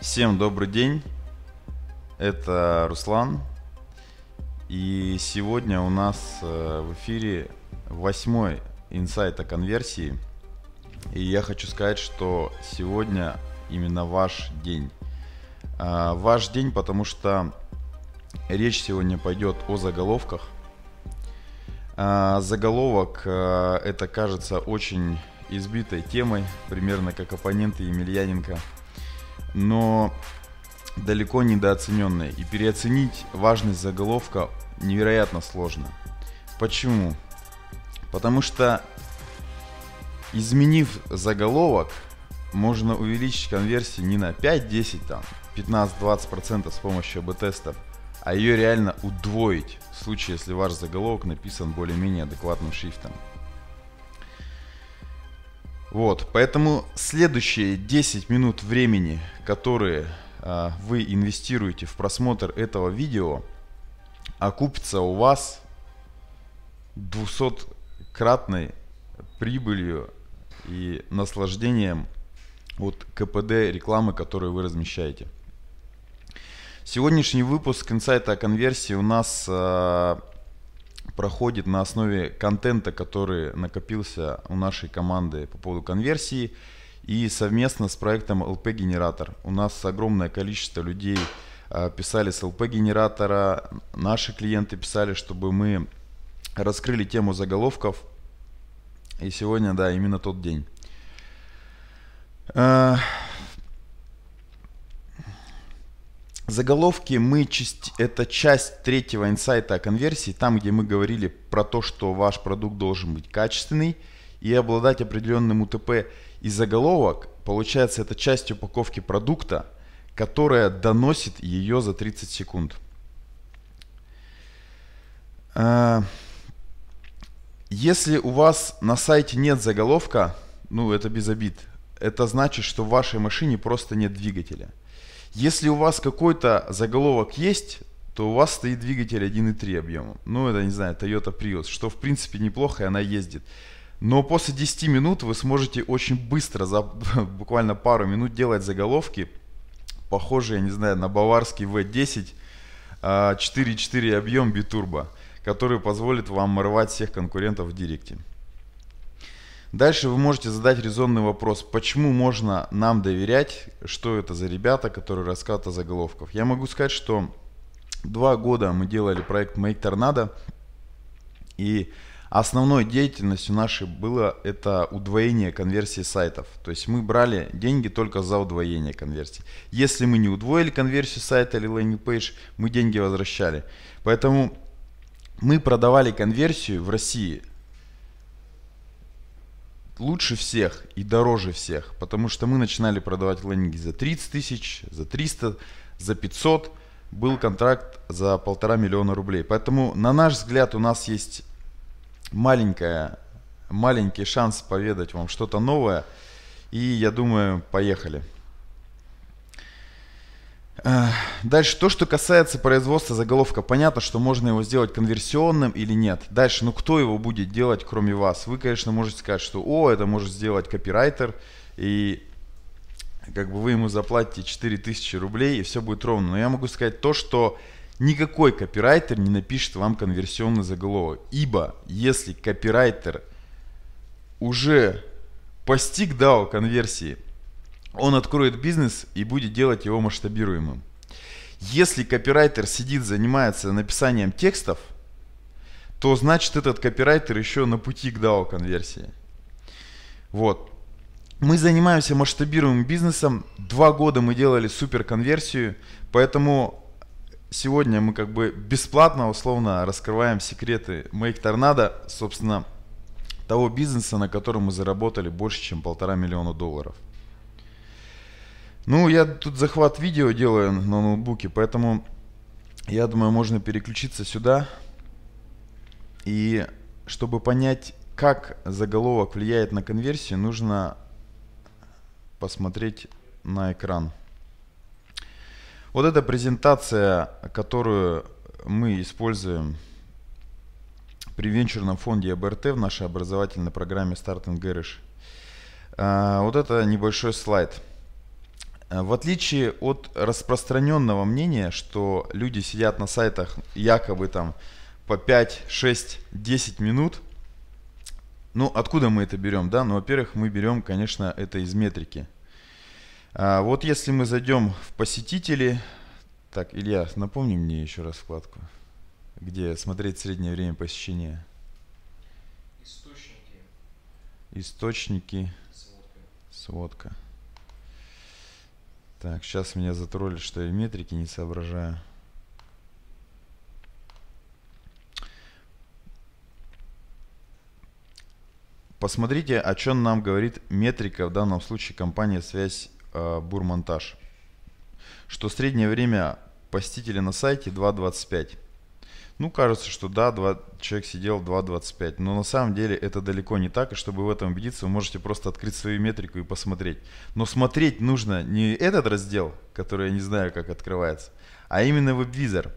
Всем добрый день. Это Руслан. И сегодня у нас э, в эфире восьмой инсайт о конверсии. И я хочу сказать, что сегодня именно ваш день. Э, ваш день, потому что речь сегодня пойдет о заголовках. Э, заголовок это кажется очень избитой темой, примерно как оппоненты Емельяненко – но далеко недооцененная, и переоценить важность заголовка невероятно сложно. Почему? Потому что изменив заголовок, можно увеличить конверсии не на 5-10, там, 15-20% с помощью АБ-тестов, а ее реально удвоить в случае, если ваш заголовок написан более-менее адекватным шрифтом. Вот, поэтому следующие 10 минут времени, которые э, вы инвестируете в просмотр этого видео, окупится у вас 200-кратной прибылью и наслаждением от КПД рекламы, которую вы размещаете. Сегодняшний выпуск инсайта о конверсии у нас а, проходит на основе контента, который накопился у нашей команды по поводу конверсии и совместно с проектом LP Генератор. У нас огромное количество людей а, писали с LP Генератора, наши клиенты писали, чтобы мы раскрыли тему заголовков. И сегодня, да, именно тот день. А, Заголовки мы часть, это часть третьего инсайта о конверсии, там где мы говорили про то, что ваш продукт должен быть качественный и обладать определенным УТП. И заголовок, получается, это часть упаковки продукта, которая доносит ее за 30 секунд. Э, если у вас на сайте нет заголовка, ну это без обид, это значит, что в вашей машине просто нет двигателя – если у вас какой-то заголовок есть, то у вас стоит двигатель 1.3 объема, Ну, это, не знаю, Toyota Prius, что, в принципе, неплохо, и она ездит. Но после 10 минут вы сможете очень быстро, за буквально пару минут, делать заголовки, похожие, я не знаю, на баварский V10 4.4 а, объем битурбо, который позволит вам рвать всех конкурентов в директе. Дальше вы можете задать резонный вопрос, почему можно нам доверять, что это за ребята, которые раската заголовков. Я могу сказать, что два года мы делали проект Make Tornado, и основной деятельностью нашей было это удвоение конверсии сайтов. То есть мы брали деньги только за удвоение конверсии. Если мы не удвоили конверсию сайта или landing page, мы деньги возвращали. Поэтому мы продавали конверсию в России лучше всех и дороже всех, потому что мы начинали продавать лендинги за 30 тысяч, за 300, за 500, был контракт за полтора миллиона рублей. Поэтому, на наш взгляд, у нас есть маленькая, маленький шанс поведать вам что-то новое. И я думаю, поехали. Дальше, то, что касается производства заголовка, понятно, что можно его сделать конверсионным или нет. Дальше, ну кто его будет делать, кроме вас? Вы, конечно, можете сказать, что о, это может сделать копирайтер, и как бы вы ему заплатите 4000 рублей, и все будет ровно. Но я могу сказать то, что никакой копирайтер не напишет вам конверсионный заголовок. Ибо если копирайтер уже постиг DAO конверсии, он откроет бизнес и будет делать его масштабируемым. Если копирайтер сидит, занимается написанием текстов, то значит этот копирайтер еще на пути к DAO конверсии. Вот. Мы занимаемся масштабируемым бизнесом. Два года мы делали супер конверсию, поэтому сегодня мы как бы бесплатно условно раскрываем секреты Make Tornado, собственно, того бизнеса, на котором мы заработали больше, чем полтора миллиона долларов. Ну, я тут захват видео делаю на ноутбуке, поэтому я думаю, можно переключиться сюда. И чтобы понять, как заголовок влияет на конверсию, нужно посмотреть на экран. Вот эта презентация, которую мы используем при венчурном фонде АБРТ в нашей образовательной программе Start and Garish. А, вот это небольшой слайд – Э, в отличие от распространенного мнения, что люди сидят на сайтах якобы там по 5, 6, 10 минут, ну откуда мы это берем, да? Ну, во-первых, мы берем, конечно, это из метрики. А вот если мы зайдем в посетители, так, Илья, напомни мне еще раз вкладку, где смотреть среднее время посещения. Источники. Источники. Сводка. Сводка. Так, сейчас меня затроллит, что я метрики не соображаю. Посмотрите, о чем нам говорит метрика в данном случае компания «Связь э, Бурмонтаж». Что среднее время посетителя на сайте 2.25. Ну, кажется, что да, 2, человек сидел 2.25, но на самом деле это далеко не так, и чтобы в этом убедиться, вы можете просто открыть свою метрику и посмотреть. Но смотреть нужно не этот раздел, который я не знаю, как открывается, а именно веб-визор.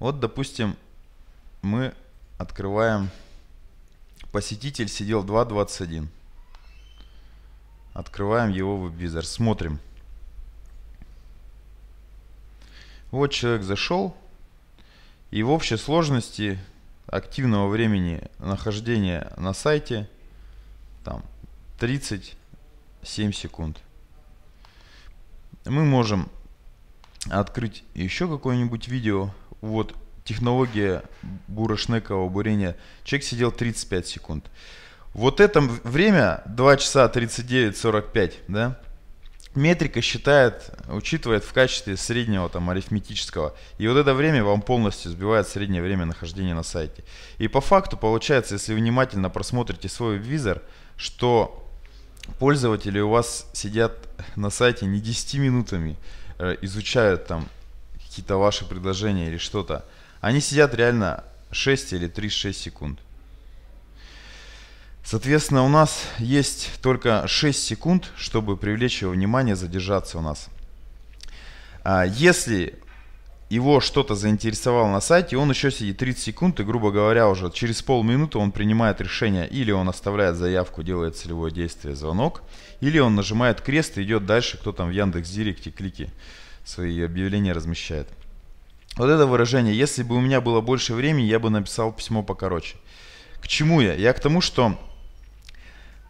Вот, допустим, мы открываем посетитель сидел 2.21. Открываем его веб-визор, смотрим. Вот человек зашел, и в общей сложности активного времени нахождения на сайте там 37 секунд. Мы можем открыть еще какое-нибудь видео. Вот технология бурошнекового бурения. Человек сидел 35 секунд. Вот это время 2 часа 39.45, да? метрика считает, учитывает в качестве среднего там арифметического. И вот это время вам полностью сбивает среднее время нахождения на сайте. И по факту получается, если внимательно просмотрите свой визор, что пользователи у вас сидят на сайте не 10 минутами, э, изучают там какие-то ваши предложения или что-то. Они сидят реально 6 или 36 секунд. Соответственно, у нас есть только 6 секунд, чтобы привлечь его внимание, задержаться у нас. А, если его что-то заинтересовало на сайте, он еще сидит 30 секунд, и, грубо говоря, уже через полминуты он принимает решение, или он оставляет заявку, делает целевое действие, звонок, или он нажимает крест и идет дальше, кто там в Яндекс Директе клики свои объявления размещает. Вот это выражение, если бы у меня было больше времени, я бы написал письмо покороче. К чему я? Я к тому, что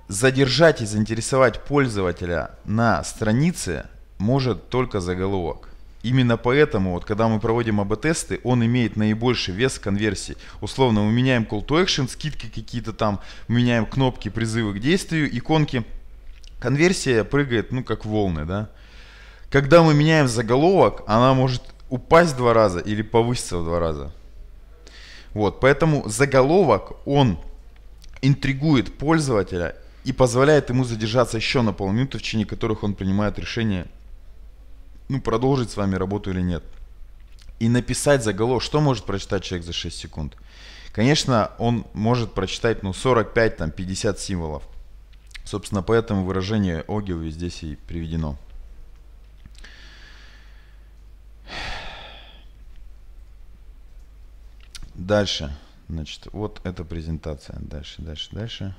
Задержать и заинтересовать пользователя на странице может только заголовок. Именно поэтому, вот когда мы проводим АБ-тесты, он имеет наибольший вес конверсии. Условно, мы меняем call to action, скидки какие-то там, меняем кнопки, призывы к действию, иконки. Конверсия прыгает, ну, как волны, да. Когда мы меняем заголовок, она может упасть два раза или повыситься в два раза. Вот, поэтому заголовок, он интригует пользователя и позволяет ему задержаться еще на полминуты, в течение которых он принимает решение, ну, продолжить с вами работу или нет. И написать заголовок, что может прочитать человек за 6 секунд. Конечно, он может прочитать, ну, 45, там, 50 символов. Собственно, поэтому выражение Огилви здесь и приведено. Дальше. Значит, вот эта презентация. Дальше, дальше, дальше.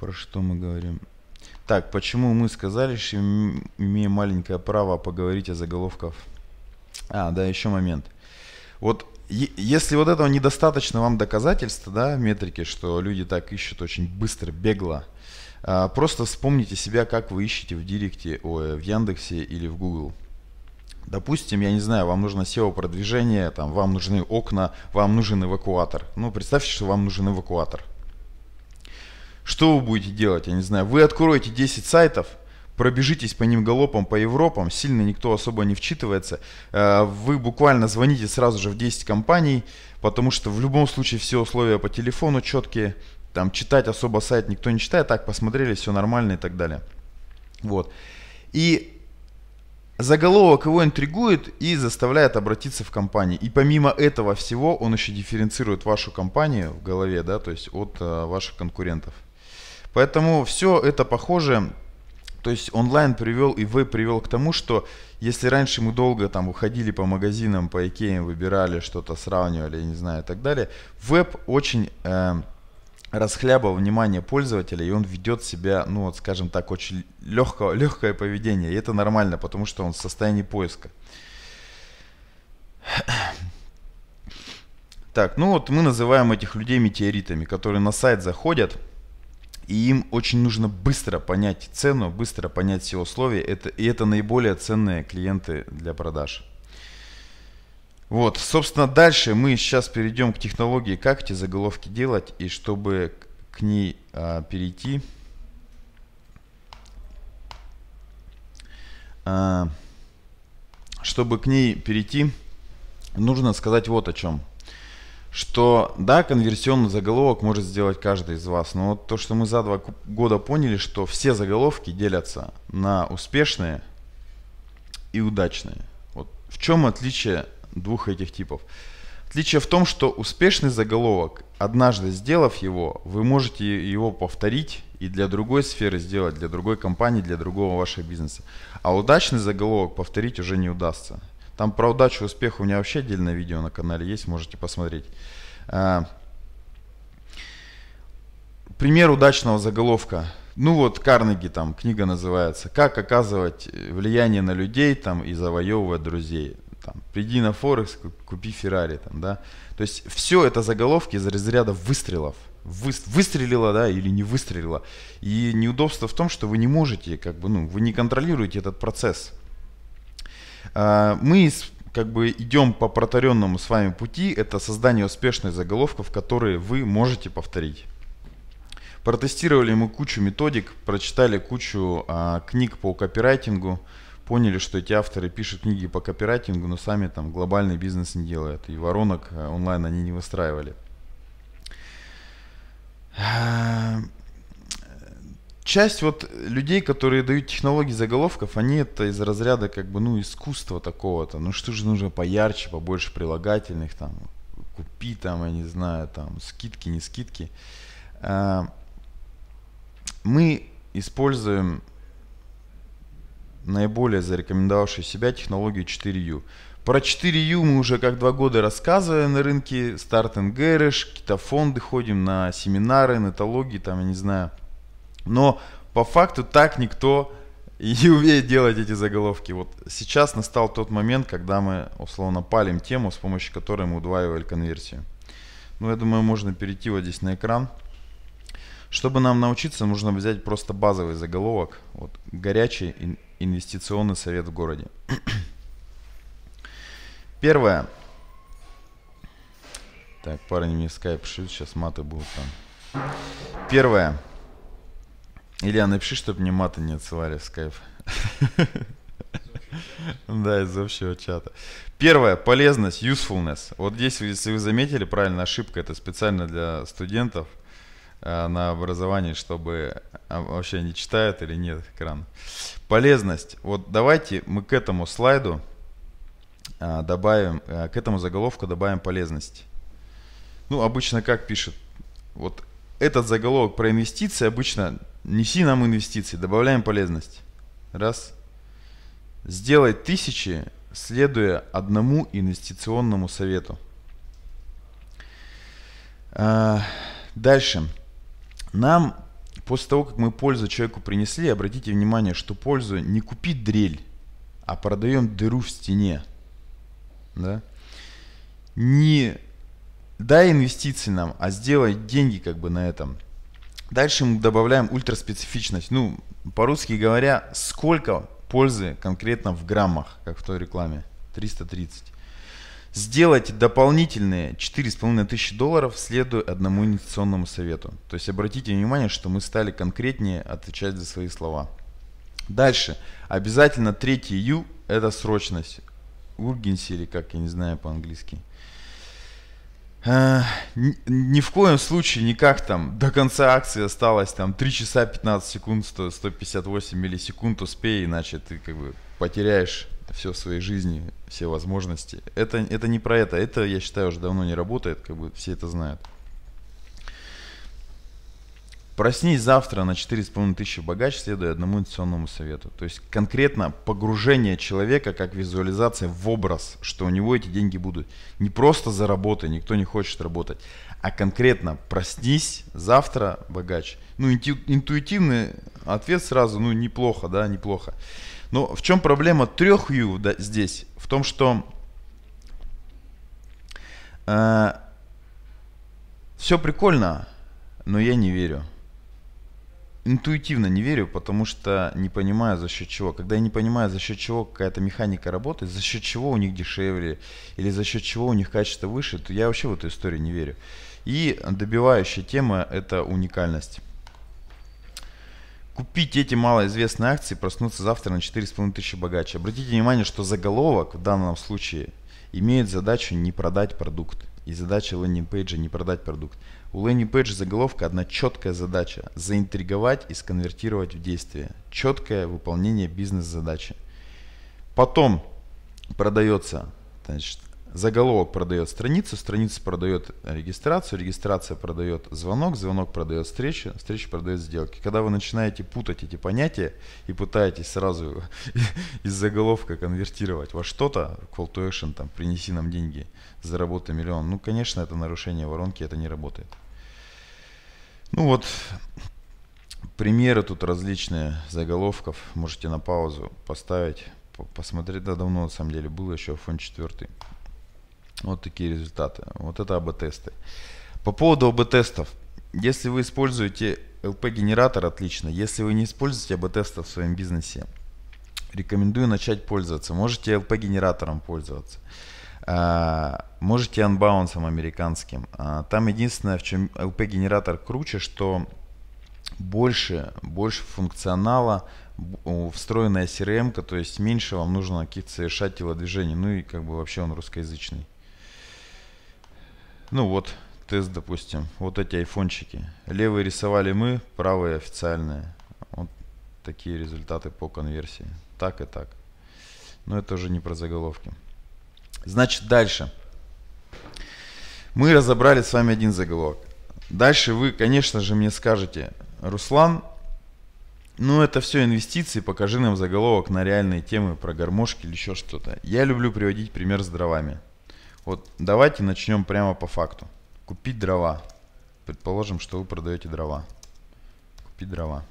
Про что мы говорим? Так, почему мы сказали, что имеем маленькое право поговорить о заголовках? А, да, еще момент. Вот если вот этого недостаточно вам доказательства, да, метрики, что люди так ищут очень быстро, бегло, а, просто вспомните себя, как вы ищете в Директе, ой, в Яндексе или в Google. Допустим, я не знаю, вам нужно SEO-продвижение, там, вам нужны окна, вам нужен эвакуатор. Ну, представьте, что вам нужен эвакуатор – что вы будете делать, я не знаю. Вы откроете 10 сайтов, пробежитесь по ним галопом по Европам, сильно никто особо не вчитывается. Э, вы буквально звоните сразу же в 10 компаний, потому что в любом случае все условия по телефону четкие, там читать особо сайт никто не читает, так посмотрели, все нормально и так далее. Вот. И заголовок его интригует и заставляет обратиться в компанию. И помимо этого всего он еще дифференцирует вашу компанию в голове, да, то есть от э, ваших конкурентов. Поэтому все это похоже то есть онлайн привел и вы привел к тому, что если раньше мы долго там уходили по магазинам, по Икеям, выбирали что-то, сравнивали, я не знаю, и так далее, веб очень э, расхлябал внимание пользователя, и он ведет себя, ну вот скажем так, очень легкое, легкое поведение. И это нормально, потому что он в состоянии поиска. Так, ну вот мы называем этих людей метеоритами, которые на сайт заходят – и им очень нужно быстро понять цену, быстро понять все условия, это, и это наиболее ценные клиенты для продаж. Вот, собственно, дальше мы сейчас перейдем к технологии, как эти заголовки делать, и чтобы к ней а, перейти, а, чтобы к ней перейти, нужно сказать вот о чем что да, конверсионный заголовок может сделать каждый из вас, но вот то, что мы за два года поняли, что все заголовки делятся на успешные и удачные. Вот в чем отличие двух этих типов? Отличие в том, что успешный заголовок, однажды сделав его, вы можете его повторить и для другой сферы сделать, для другой компании, для другого вашего бизнеса. А удачный заголовок повторить уже не удастся. Там про удачу, успех у меня вообще отдельное видео на канале есть, можете посмотреть. А, пример удачного заголовка. Ну вот Карнеги там книга называется «Как оказывать влияние на людей там и завоевывать друзей». Там, приди на Форекс, купи Феррари, там, да. То есть все это заголовки из разряда выстрелов выстрелила, да, или не выстрелила. И неудобство в том, что вы не можете, как бы, ну, вы не контролируете этот процесс. А, мы как бы идем по протаренному с вами пути, это создание успешных заголовков, которые вы можете повторить. Протестировали мы кучу методик, прочитали кучу а, книг по копирайтингу, поняли, что эти авторы пишут книги по копирайтингу, но сами там глобальный бизнес не делают, и воронок а, онлайн они не выстраивали. А, часть вот людей, которые дают технологии заголовков, они это из разряда как бы, ну, искусства такого-то. Ну, что же нужно поярче, побольше прилагательных, там, купи, там, я не знаю, там, скидки, не скидки. А, мы используем наиболее зарекомендовавшую себя технологию 4U. Про 4U мы уже как два года рассказываем на рынке, старт н какие-то фонды ходим на семинары, нетологии, там, я не знаю, но по факту так никто и умеет делать эти заголовки. Вот сейчас настал тот момент, когда мы условно палим тему, с помощью которой мы удваивали конверсию. Ну, я думаю, можно перейти вот здесь на экран. Чтобы нам научиться, нужно взять просто базовый заголовок. Вот, горячий инвестиционный совет в городе. Первое. Так, парни мне скайп шьют, сейчас маты будут там. Первое. Илья, напиши, чтобы мне маты не отсылали в скайп. Да, из общего чата. Первое, полезность, usefulness. Вот здесь, если вы заметили, правильно, ошибка, это специально для студентов э, на образовании, чтобы а, вообще не читают или нет экран. Полезность. Вот давайте мы к этому слайду э, добавим, э, к этому заголовку добавим полезность. Ну, обычно как пишет? Вот этот заголовок про инвестиции обычно неси нам инвестиции, добавляем полезность. Раз. Сделай тысячи, следуя одному инвестиционному совету. А, дальше. Нам после того, как мы пользу человеку принесли, обратите внимание, что пользу не купить дрель, а продаем дыру в стене. Да? Не дай инвестиции нам, а сделай деньги как бы на этом. Дальше мы добавляем ультраспецифичность. Ну, по-русски говоря, сколько пользы конкретно в граммах, как в той рекламе. 330. Сделать дополнительные 4,5 тысячи долларов следуя одному инвестиционному совету. То есть обратите внимание, что мы стали конкретнее отвечать за свои слова. Дальше. Обязательно третий U – это срочность. Urgency или как, я не знаю по-английски э, ни в коем случае никак там до конца акции осталось там 3 часа 15 секунд, 100, 158 миллисекунд успей, иначе ты как бы потеряешь все в своей жизни, все возможности. Это, это не про это. Это, я считаю, уже давно не работает, как бы все это знают. Проснись завтра на 4,5 тысячи богач, следуя одному инвестиционному совету. То есть конкретно погружение человека как визуализация в образ, что у него эти деньги будут. Не просто заработай, никто не хочет работать, а конкретно проснись завтра богач. Ну, интуитивный ответ сразу, ну, неплохо, да, неплохо. Но в чем проблема трех view да, здесь? В том, что э, все прикольно, но я не верю интуитивно не верю, потому что не понимаю за счет чего. Когда я не понимаю за счет чего какая-то механика работает, за счет чего у них дешевле или за счет чего у них качество выше, то я вообще в эту историю не верю. И добивающая тема – это уникальность. Купить эти малоизвестные акции, проснуться завтра на 4,5 тысячи богаче. Обратите внимание, что заголовок в данном случае имеет задачу не продать продукт. И задача лендинг-пейджа не продать продукт. У Лэнни Пейдж заголовка одна четкая задача – заинтриговать и сконвертировать в действие. Четкое выполнение бизнес-задачи. Потом продается значит, Заголовок продает страницу, страница продает регистрацию, регистрация продает звонок, звонок продает встречу, встреча продает сделки. Когда вы начинаете путать эти понятия и пытаетесь сразу из заголовка конвертировать во что-то, call to action, там, принеси нам деньги, заработай миллион, ну, конечно, это нарушение воронки, это не работает. Ну вот, примеры тут различные заголовков, можете на паузу поставить, посмотреть, да, давно на самом деле было еще iPhone 4. Вот такие результаты. Вот это АБ-тесты. По поводу АБ-тестов. Если вы используете LP-генератор, отлично. Если вы не используете АБ-тестов в своем бизнесе, рекомендую начать пользоваться. Можете LP-генератором пользоваться. А, можете анбаунсом американским. А, там единственное, в чем LP-генератор круче, что больше, больше функционала, встроенная CRM, то есть меньше вам нужно каких-то совершать телодвижений. Ну и как бы вообще он русскоязычный. Ну вот, тест, допустим, вот эти айфончики. Левые рисовали мы, правые официальные. Вот такие результаты по конверсии. Так и так. Но это уже не про заголовки. Значит, дальше. Мы разобрали с вами один заголовок. Дальше вы, конечно же, мне скажете, Руслан, ну это все инвестиции, покажи нам заголовок на реальные темы про гармошки или еще что-то. Я люблю приводить пример с дровами. Вот давайте начнем прямо по факту. Купить дрова. Предположим, что вы продаете дрова. Купить дрова.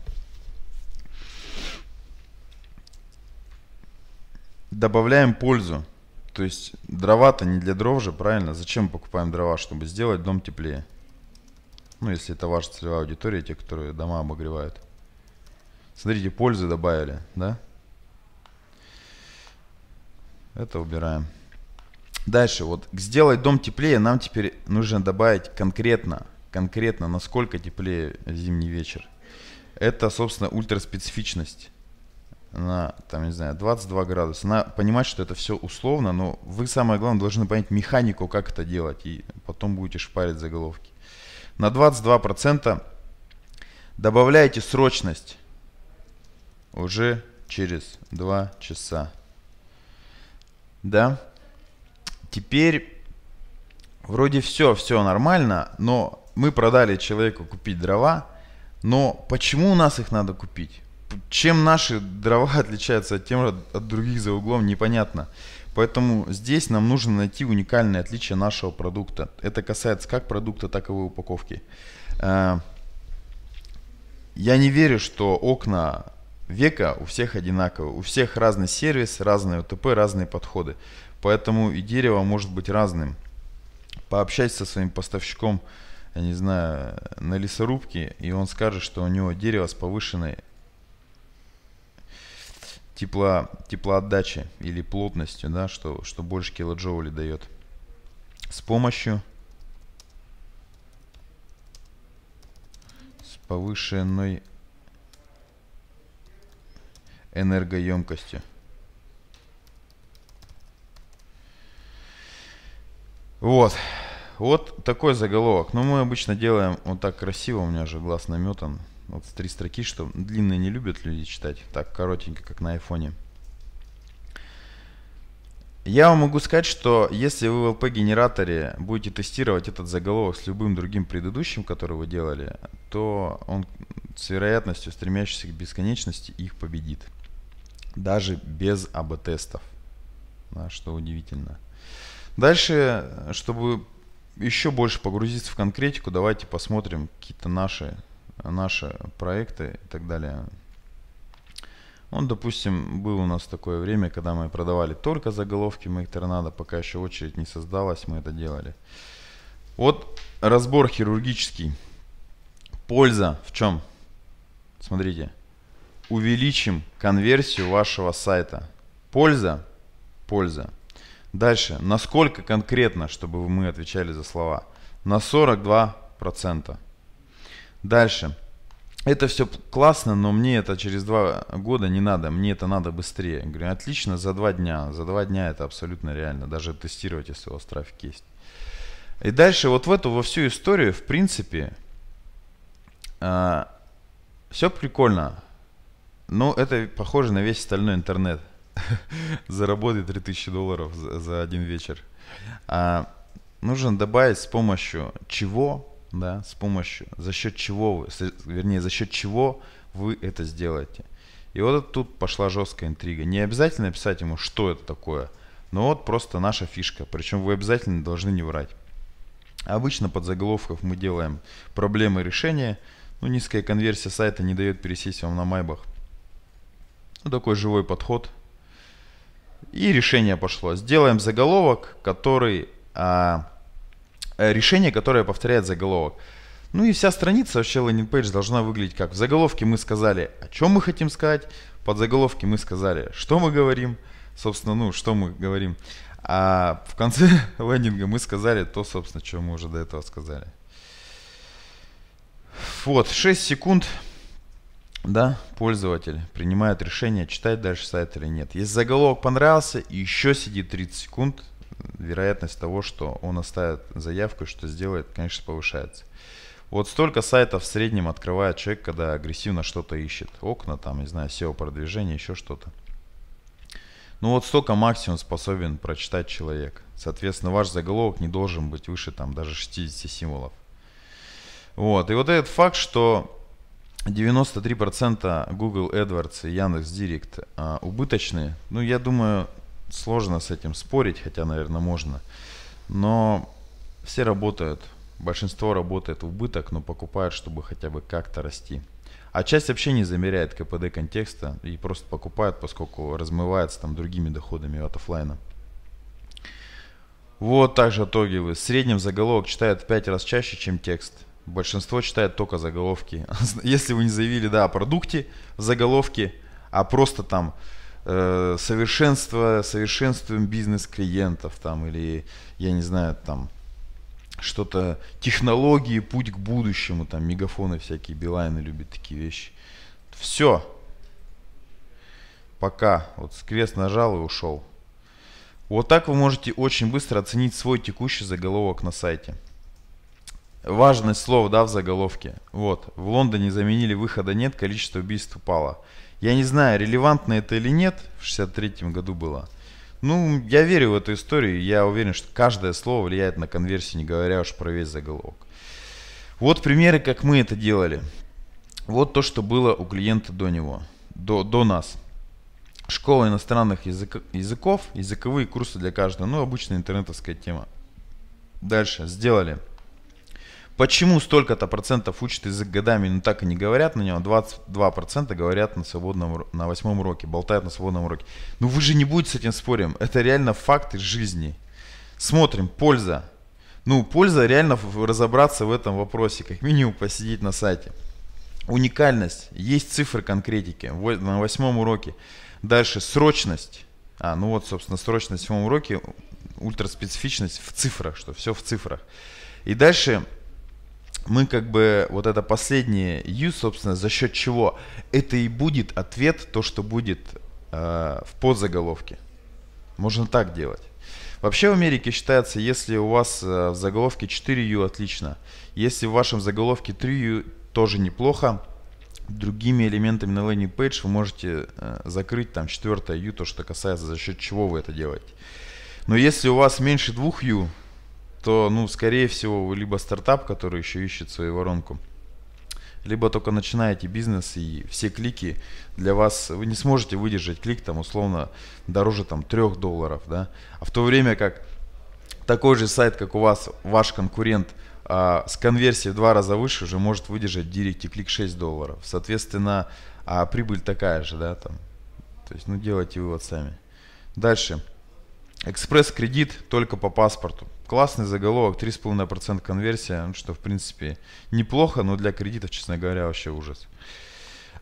Добавляем пользу. То есть дрова-то не для дров же, правильно? Зачем покупаем дрова? Чтобы сделать дом теплее. Ну, если это ваша целевая аудитория, те, которые дома обогревают. Смотрите, пользы добавили, да? Это убираем. Дальше, вот сделать дом теплее, нам теперь нужно добавить конкретно, конкретно, насколько теплее зимний вечер. Это, собственно, ультраспецифичность на, там, не знаю, 22 градуса. Она понимает, что это все условно, но вы, самое главное, должны понять механику, как это делать, и потом будете шпарить заголовки. На 22% добавляете срочность уже через 2 часа. Да? Теперь вроде все, все нормально, но мы продали человеку купить дрова, но почему у нас их надо купить? Чем наши дрова отличаются от тем от других за углом, непонятно. Поэтому здесь нам нужно найти уникальное отличие нашего продукта. Это касается как продукта, так и его упаковки. Э, я не верю, что окна века у всех одинаковые. У всех разный сервис, разные УТП, разные подходы. Поэтому и дерево может быть разным. Пообщайся со своим поставщиком, я не знаю, на лесорубке, и он скажет, что у него дерево с повышенной тепло, теплоотдачей или плотностью, да, что, что больше килоджоулей дает. С помощью с повышенной энергоемкостью. Вот. Вот такой заголовок. Но ну, мы обычно делаем вот так красиво, у меня же глаз наметан. Вот три строки, что длинные не любят люди читать. Так, коротенько, как на айфоне. Я вам могу сказать, что если вы в LP-генераторе будете тестировать этот заголовок с любым другим предыдущим, который вы делали, то он с вероятностью, стремящейся к бесконечности, их победит. Даже без АБ-тестов. Да, что удивительно. Дальше, чтобы еще больше погрузиться в конкретику, давайте посмотрим какие-то наши, наши проекты и так далее. Он, ну, допустим, было у нас такое время, когда мы продавали только заголовки моих торнадо, пока еще очередь не создалась, мы это делали. Вот разбор хирургический. Польза в чем? Смотрите. Увеличим конверсию вашего сайта. Польза? Польза. Дальше. Насколько конкретно, чтобы мы отвечали за слова? На 42%. Дальше. Это все классно, но мне это через два года не надо, мне это надо быстрее. говорю, отлично, за два дня. За два дня это абсолютно реально, даже тестировать, если у вас трафик есть. И дальше вот в эту, во всю историю, в принципе, э, а, все прикольно. Но ну, это похоже на весь остальной интернет. заработай 3000 долларов за, за один вечер. А, нужно добавить с помощью чего, да, с помощью, за счет чего вы, с, вернее, за счет чего вы это сделаете. И вот тут пошла жесткая интрига. Не обязательно писать ему, что это такое, но вот просто наша фишка. Причем вы обязательно должны не врать. Обычно под заголовков мы делаем проблемы решения. Ну, низкая конверсия сайта не дает пересесть вам на майбах. Ну, такой живой подход, и решение пошло. Сделаем заголовок, который... А, решение, которое повторяет заголовок. Ну и вся страница вообще landing page должна выглядеть как. В заголовке мы сказали, о чем мы хотим сказать. Под заголовки мы сказали, что мы говорим. Собственно, ну, что мы говорим. А в конце лендинга мы сказали то, собственно, что мы уже до этого сказали. Вот, 6 секунд да, пользователь принимает решение, читать дальше сайт или нет. Если заголовок понравился, и еще сидит 30 секунд, вероятность того, что он оставит заявку, что сделает, конечно, повышается. Вот столько сайтов в среднем открывает человек, когда агрессивно что-то ищет. Окна там, не знаю, SEO-продвижение, еще что-то. Ну вот столько максимум способен прочитать человек. Соответственно, ваш заголовок не должен быть выше там даже 60 символов. Вот. И вот этот факт, что 93% Google AdWords и Яндекс Директ а, убыточные. Ну, я думаю, сложно с этим спорить, хотя, наверное, можно. Но все работают, большинство работает в убыток, но покупают, чтобы хотя бы как-то расти. А часть вообще не замеряет КПД контекста и просто покупает, поскольку размывается там другими доходами от офлайна. Вот также отогивы. В среднем заголовок читают в 5 раз чаще, чем текст. Большинство читает только заголовки. Если вы не заявили, да, о продукте заголовки, а просто там э, совершенство, совершенствуем бизнес клиентов там или, я не знаю, там что-то, технологии, путь к будущему, там мегафоны всякие, Билайны любят такие вещи. Все. Пока. Вот скрест нажал и ушел. Вот так вы можете очень быстро оценить свой текущий заголовок на сайте. Важность слов, да, в заголовке. Вот. В Лондоне заменили выхода нет, количество убийств упало. Я не знаю, релевантно это или нет, в 63 году было. Ну, я верю в эту историю, я уверен, что каждое слово влияет на конверсию, не говоря уж про весь заголовок. Вот примеры, как мы это делали. Вот то, что было у клиента до него, до, до нас. Школа иностранных язык, языков, языковые курсы для каждого, ну, обычная интернетовская тема. Дальше, сделали. Почему столько-то процентов учат язык годами, но так и не говорят на него? 22 процента говорят на свободном, на восьмом уроке, болтают на свободном уроке. Ну вы же не будете с этим спорим. Это реально факты жизни. Смотрим, польза. Ну, польза реально разобраться в этом вопросе, как минимум посидеть на сайте. Уникальность. Есть цифры конкретики на восьмом уроке. Дальше срочность. А, ну вот, собственно, срочность в восьмом уроке, ультраспецифичность в цифрах, что все в цифрах. И дальше мы как бы вот это последнее U, собственно, за счет чего это и будет ответ, то, что будет э, в подзаголовке. Можно так делать. Вообще в Америке считается, если у вас э, в заголовке 4 U, отлично. Если в вашем заголовке 3 U, тоже неплохо. Другими элементами на лендинг пейдж вы можете э, закрыть там 4 U, то, что касается, за счет чего вы это делаете. Но если у вас меньше 2 U, что, ну, скорее всего, вы либо стартап, который еще ищет свою воронку, либо только начинаете бизнес и все клики для вас, вы не сможете выдержать клик там условно дороже там 3 долларов, да, а в то время как такой же сайт, как у вас, ваш конкурент а, с конверсией в два раза выше уже может выдержать в директе клик 6 долларов, соответственно, а прибыль такая же, да, там, то есть, ну, делайте вывод сами. Дальше. Экспресс-кредит только по паспорту. Классный заголовок, 3,5% конверсия, ну что, в принципе, неплохо, но для кредитов, честно говоря, вообще ужас.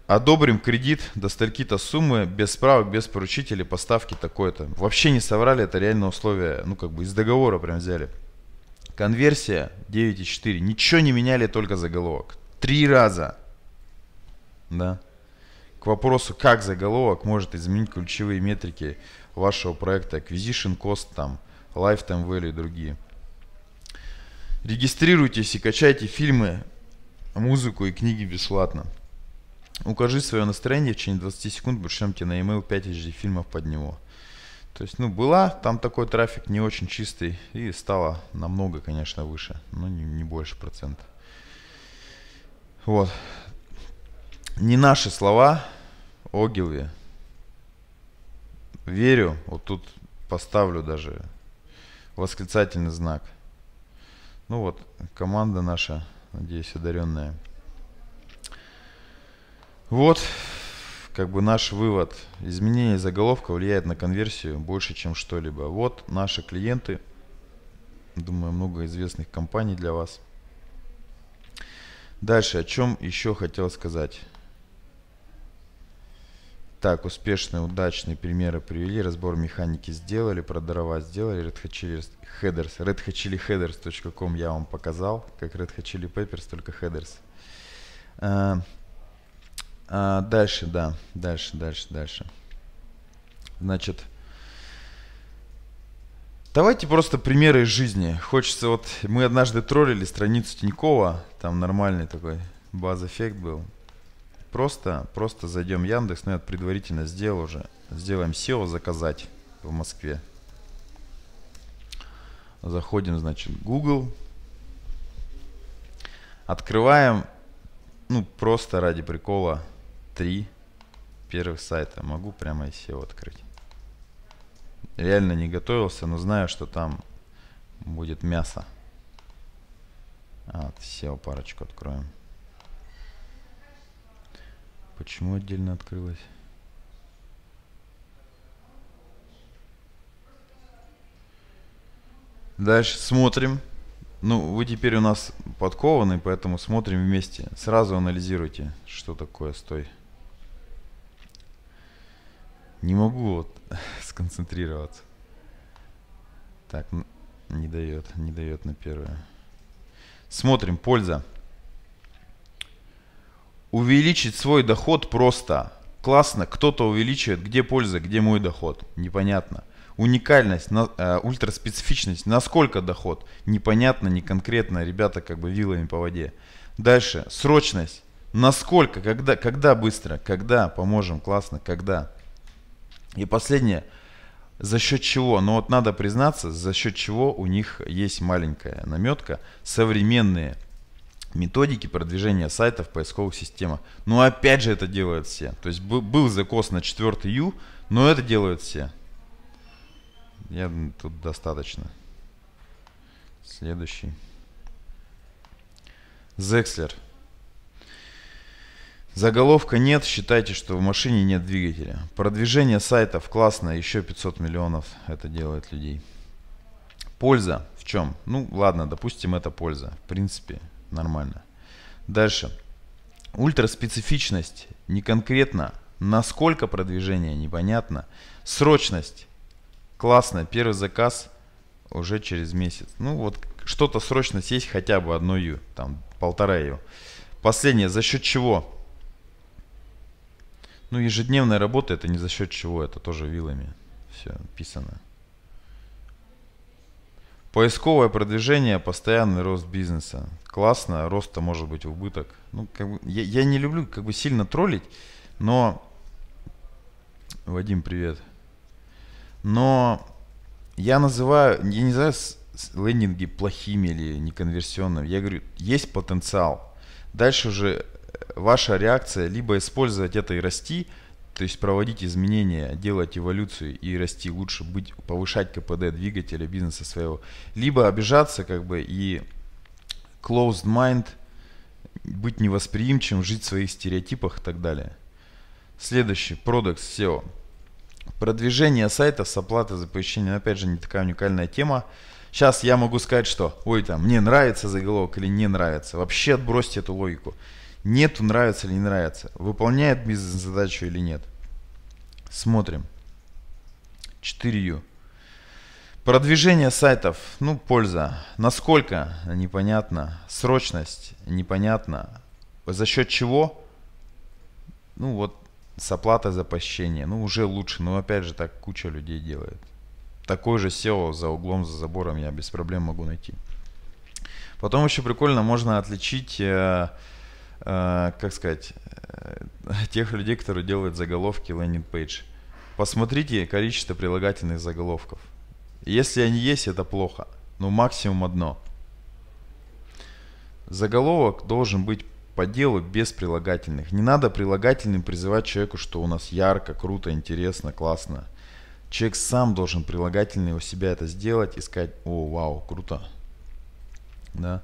Одобрим кредит до стальки-то суммы, без справок, без поручителей, поставки такое-то. Вообще не соврали, это реально условия, ну как бы из договора прям взяли. Конверсия 9,4. Ничего не меняли, только заголовок. Три раза. Да. К вопросу, как заголовок может изменить ключевые метрики вашего проекта. Acquisition cost там, Lifetime Value и другие. Регистрируйтесь и качайте фильмы, музыку и книги бесплатно. Укажи свое настроение в течение 20 секунд, пришлем тебе на e-mail 5 HD фильмов под него. То есть, ну, была там такой трафик не очень чистый и стало намного, конечно, выше, но не, не больше процента. Вот. Не наши слова, Огилви. Верю, вот тут поставлю даже восклицательный знак. Ну вот, команда наша, надеюсь, одаренная. Вот, как бы наш вывод. Изменение заголовка влияет на конверсию больше, чем что-либо. Вот наши клиенты, думаю, много известных компаний для вас. Дальше, о чем еще хотел сказать. Так, успешные, удачные примеры привели, разбор механики сделали, про дрова сделали, Red Hot Chili Headers, Red Hot Chili Headers.com я вам показал, как Red Hot Chili Peppers, только Headers. А, э, а, э, дальше, да, дальше, дальше, дальше. Значит, Давайте просто примеры из жизни. Хочется вот... Мы однажды троллили страницу Тинькова. Там нормальный такой баз-эффект был. Просто, просто зайдем в Яндекс, ну, я предварительно сделал уже. Сделаем SEO заказать в Москве. Заходим, значит, Google. Открываем, ну, просто ради прикола, три первых сайта. Могу прямо и SEO открыть. Реально не готовился, но знаю, что там будет мясо. А, SEO парочку откроем. Почему отдельно открылось? Дальше смотрим. Ну, вы теперь у нас подкованы, поэтому смотрим вместе. Сразу анализируйте, что такое стой. Не могу вот сконцентрироваться. Так, не дает, не дает на первое. Смотрим, польза увеличить свой доход просто. Классно, кто-то увеличивает, где польза, где мой доход, непонятно. Уникальность, на, э, ультраспецифичность, насколько доход, непонятно, не конкретно, ребята как бы вилами по воде. Дальше, срочность, насколько, когда, когда быстро, когда поможем, классно, когда. И последнее, за счет чего, ну вот надо признаться, за счет чего у них есть маленькая наметка, современные методики продвижения сайтов поисковых системах. Но опять же это делают все. То есть был закос на 4 U, но это делают все. Я тут достаточно. Следующий. Зекслер. Заголовка нет, считайте, что в машине нет двигателя. Продвижение сайтов классно, еще 500 миллионов это делает людей. Польза в чем? Ну ладно, допустим, это польза. В принципе, Нормально. Дальше. Ультраспецифичность. Не конкретно. Насколько продвижение, непонятно. Срочность. Классно. Первый заказ уже через месяц. Ну вот что-то срочность есть хотя бы одно ю. Там полтора ю. Последнее. За счет чего? Ну ежедневная работа это не за счет чего. Это тоже вилами. Все, писано. Поисковое продвижение, постоянный рост бизнеса. Классно, роста может быть убыток. Ну, как бы, я, я не люблю как бы сильно троллить, но... Вадим, привет. Но я называю, я не знаю, лендинги плохими или неконверсионными. Я говорю, есть потенциал. Дальше уже э, ваша реакция, либо использовать это и расти – то есть проводить изменения, делать эволюцию и расти лучше, быть, повышать КПД двигателя бизнеса своего. Либо обижаться как бы и closed mind, быть невосприимчивым, жить в своих стереотипах и так далее. Следующий, продукт SEO. Продвижение сайта с оплатой за посещение, опять же, не такая уникальная тема. Сейчас я могу сказать, что, ой, там, мне нравится заголовок или не нравится. Вообще отбросьте эту логику. Нету нравится или не нравится. Выполняет бизнес-задачу или нет. Смотрим. 4U. Продвижение сайтов. Ну, польза. Насколько? Непонятно. Срочность? Непонятно. За счет чего? Ну, вот с оплатой за посещение. Ну, уже лучше. Но, опять же, так куча людей делает. Такой же SEO за углом, за забором я без проблем могу найти. Потом еще прикольно можно отличить э, Э, как сказать, э, тех людей, которые делают заголовки landing page. Посмотрите количество прилагательных заголовков. Если они есть, это плохо. Но максимум одно. Заголовок должен быть по делу без прилагательных. Не надо прилагательным призывать человеку, что у нас ярко, круто, интересно, классно. Человек сам должен прилагательный у себя это сделать и сказать, о, вау, круто. Да?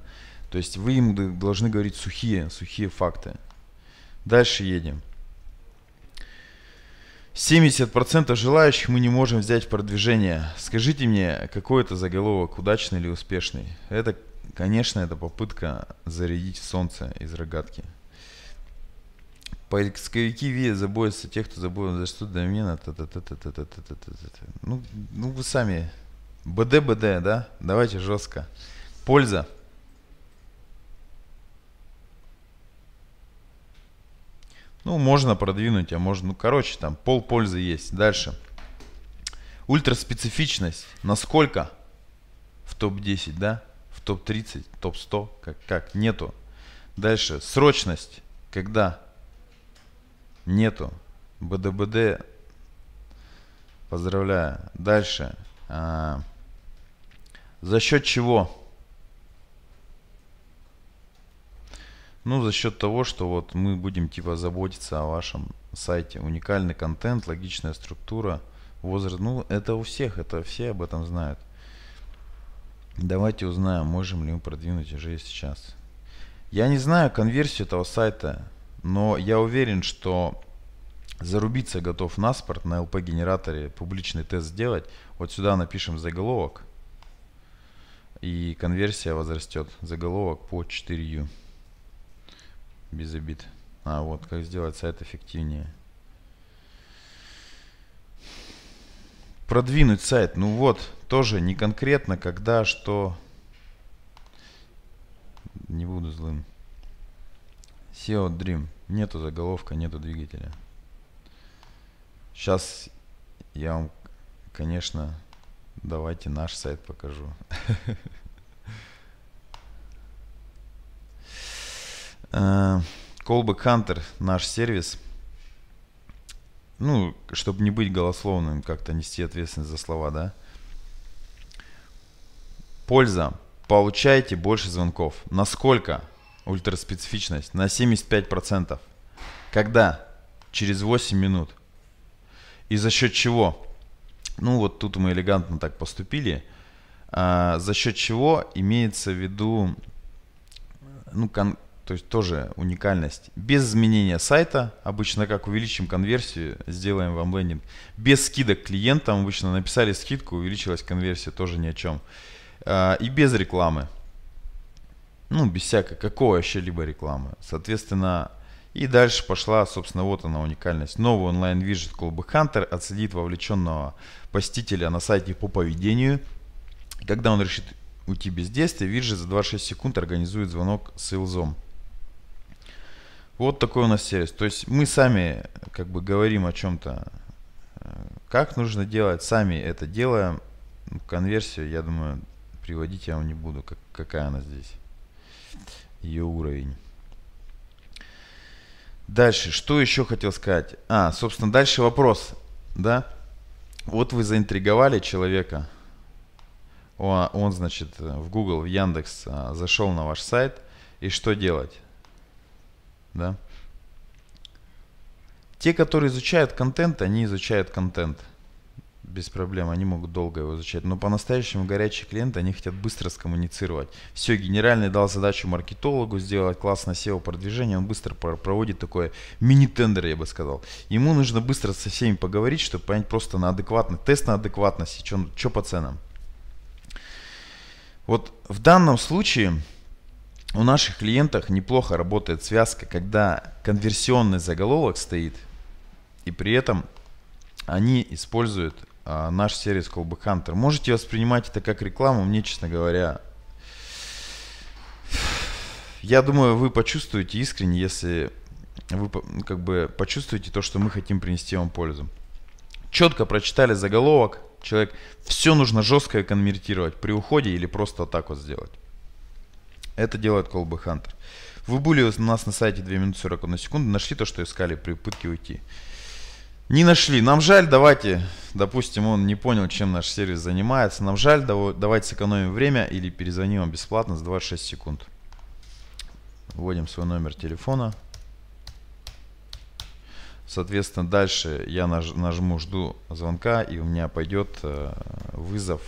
То есть вы им должны говорить сухие, сухие факты. Дальше едем. 70% желающих мы не можем взять в продвижение. Скажите мне, какой это заголовок, удачный или успешный? Это, конечно, это попытка зарядить солнце из рогатки. Поисковики видят, заботятся тех, кто заботится за что домена. Та Ну, ну, вы сами. БД-БД, да? Давайте жестко. Польза. Ну, можно продвинуть, а можно, ну, короче, там пол пользы есть. Дальше. Ультраспецифичность. Насколько? В топ-10, да? В топ-30, топ-100? Как, как? Нету. Дальше. Срочность. Когда? Нету. БДБД. Поздравляю. Дальше. А, за счет чего? Ну, за счет того, что вот мы будем типа заботиться о вашем сайте. Уникальный контент, логичная структура, возраст. Ну, это у всех, это все об этом знают. Давайте узнаем, можем ли мы продвинуть уже сейчас. Я не знаю конверсию этого сайта, но я уверен, что зарубиться готов на спорт, на LP-генераторе, публичный тест сделать. Вот сюда напишем заголовок, и конверсия возрастет. Заголовок по 4U без обид. А, вот, как сделать сайт эффективнее. Продвинуть сайт. Ну вот, тоже не конкретно, когда, что. Не буду злым. SEO Dream. Нету заголовка, нету двигателя. Сейчас я вам, конечно, давайте наш сайт покажу. Callback Hunter, наш сервис, ну, чтобы не быть голословным, как-то нести ответственность за слова, да. Польза. Получайте больше звонков. Насколько? Ультраспецифичность. На 75%. Когда? Через 8 минут. И за счет чего? Ну вот тут мы элегантно так поступили. А, за счет чего имеется в виду ну, кон- то есть тоже уникальность. Без изменения сайта, обычно как увеличим конверсию, сделаем вам лендинг. Без скидок клиентам, обычно написали скидку, увеличилась конверсия, тоже ни о чем. А, и без рекламы. Ну, без всякой, какой вообще-либо рекламы. Соответственно, и дальше пошла, собственно, вот она уникальность. Новый онлайн-виджет клубы Hunter отследит вовлеченного посетителя на сайте по поведению. Когда он решит уйти без действия, виджет за 26 секунд организует звонок с Илзом. Вот такой у нас сервис. То есть мы сами как бы говорим о чем-то, э, как нужно делать, сами это делаем. Конверсию, я думаю, приводить я вам не буду, как, какая она здесь, ее уровень. Дальше, что еще хотел сказать? А, собственно, дальше вопрос, да? Вот вы заинтриговали человека. Он, он значит, в Google, в Яндекс а, зашел на ваш сайт. И что делать? Да? Те, которые изучают контент, они изучают контент. Без проблем, они могут долго его изучать. Но по-настоящему горячие клиенты, они хотят быстро скоммуницировать. Все, генеральный дал задачу маркетологу сделать классное SEO-продвижение, он быстро проводит такое мини-тендер, я бы сказал. Ему нужно быстро со всеми поговорить, чтобы понять просто на адекватность, тест на адекватность, что по ценам. Вот в данном случае у наших клиентах неплохо работает связка, когда конверсионный заголовок стоит, и при этом они используют а, наш сервис Callback Hunter. Можете воспринимать это как рекламу, мне, честно говоря, я думаю, вы почувствуете искренне, если вы как бы почувствуете то, что мы хотим принести вам пользу. Четко прочитали заголовок, человек, все нужно жестко конвертировать при уходе или просто так вот сделать. Это делает Колбы Хантер. Вы были у нас на сайте 2 минуты 41 секунды, нашли то, что искали при пытке уйти. Не нашли. Нам жаль, давайте, допустим, он не понял, чем наш сервис занимается. Нам жаль, давайте сэкономим время или перезвоним вам бесплатно за 26 секунд. Вводим свой номер телефона. Соответственно, дальше я нажму «Жду звонка» и у меня пойдет э, вызов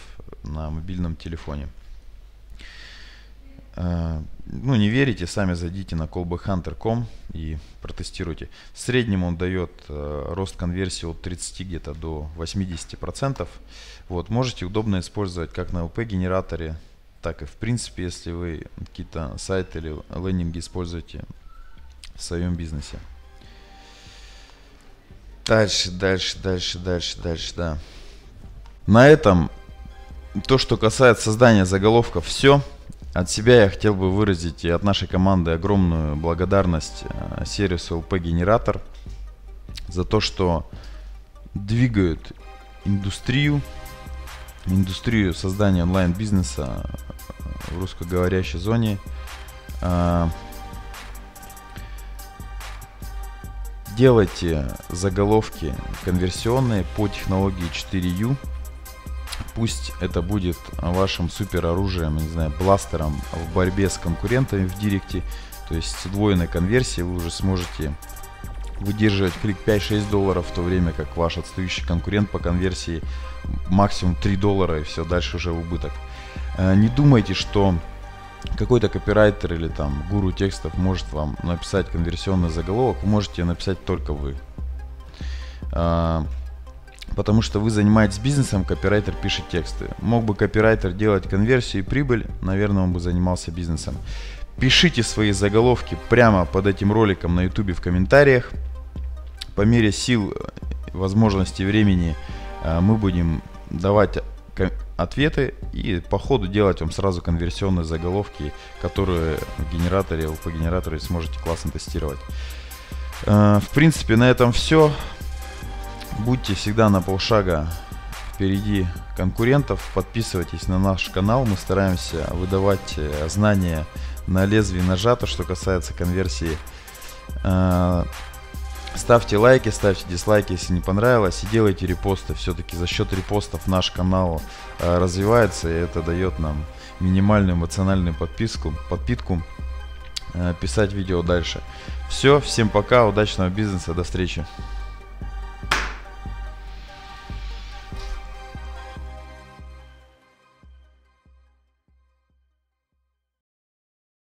на мобильном телефоне. Э, ну, не верите, сами зайдите на callbackhunter.com и протестируйте. В среднем он дает э, рост конверсии от 30 где-то до 80%. Вот, можете удобно использовать как на LP-генераторе, так и в принципе, если вы какие-то сайты или лендинги используете в своем бизнесе. Дальше, дальше, дальше, дальше, дальше, да. На этом то, что касается создания заголовков, все. От себя я хотел бы выразить и от нашей команды огромную благодарность э, сервису LP Генератор за то, что двигают индустрию, индустрию создания онлайн-бизнеса э, в русскоговорящей зоне. Э, делайте заголовки конверсионные по технологии 4U – Пусть это будет вашим супероружием, не знаю, бластером в борьбе с конкурентами в директе. То есть с удвоенной конверсией вы уже сможете выдерживать клик 5-6 долларов, в то время как ваш отстающий конкурент по конверсии максимум 3 доллара и все, дальше уже в убыток. Э, не думайте, что какой-то копирайтер или там гуру текстов может вам написать конверсионный заголовок, можете написать только вы. Э, потому что вы занимаетесь бизнесом, копирайтер пишет тексты. Мог бы копирайтер делать конверсию и прибыль, наверное, он бы занимался бизнесом. Пишите свои заголовки прямо под этим роликом на YouTube в комментариях. По мере сил, э, возможности, времени э, мы будем давать э, ответы и по ходу делать вам сразу конверсионные заголовки, которые в генераторе, по генератору сможете классно тестировать. В принципе, на этом все. Будьте всегда на полшага впереди конкурентов. Подписывайтесь на наш канал. Мы стараемся выдавать э, знания на лезвие ножа, то что касается конверсии. Э, ставьте лайки, ставьте дизлайки, если не понравилось, и делайте репосты. Все-таки за счет репостов наш канал э, развивается, и это дает нам минимальную эмоциональную подписку, подпитку писать видео дальше. Все, всем пока, удачного бизнеса, до встречи.